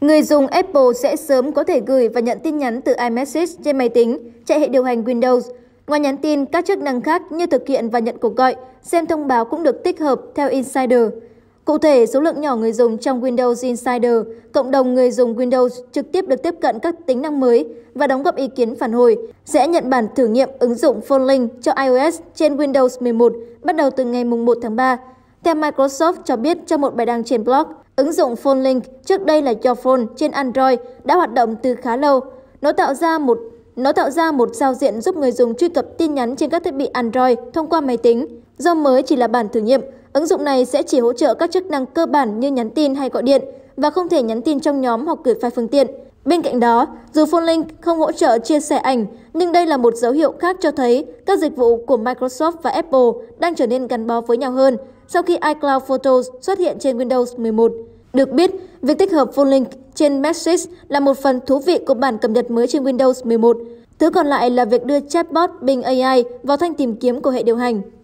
Người dùng Apple sẽ sớm có thể gửi và nhận tin nhắn từ iMessage trên máy tính, chạy hệ điều hành Windows. Ngoài nhắn tin, các chức năng khác như thực hiện và nhận cuộc gọi, xem thông báo cũng được tích hợp theo Insider. Cụ thể, số lượng nhỏ người dùng trong Windows Insider, cộng đồng người dùng Windows trực tiếp được tiếp cận các tính năng mới và đóng góp ý kiến phản hồi, sẽ nhận bản thử nghiệm ứng dụng PhoneLink cho iOS trên Windows 11 bắt đầu từ ngày 1 tháng 3 theo Microsoft cho biết trong một bài đăng trên blog, ứng dụng PhoneLink trước đây là cho Phone trên Android đã hoạt động từ khá lâu. Nó tạo ra một nó tạo ra một giao diện giúp người dùng truy cập tin nhắn trên các thiết bị Android thông qua máy tính. Do mới chỉ là bản thử nghiệm, ứng dụng này sẽ chỉ hỗ trợ các chức năng cơ bản như nhắn tin hay gọi điện và không thể nhắn tin trong nhóm hoặc gửi file phương tiện. Bên cạnh đó, dù Phonelink không hỗ trợ chia sẻ ảnh, nhưng đây là một dấu hiệu khác cho thấy các dịch vụ của Microsoft và Apple đang trở nên gắn bó với nhau hơn sau khi iCloud Photos xuất hiện trên Windows 11. Được biết, việc tích hợp Phonelink trên Message là một phần thú vị của bản cập nhật mới trên Windows 11. Thứ còn lại là việc đưa chatbot Bing AI vào thanh tìm kiếm của hệ điều hành.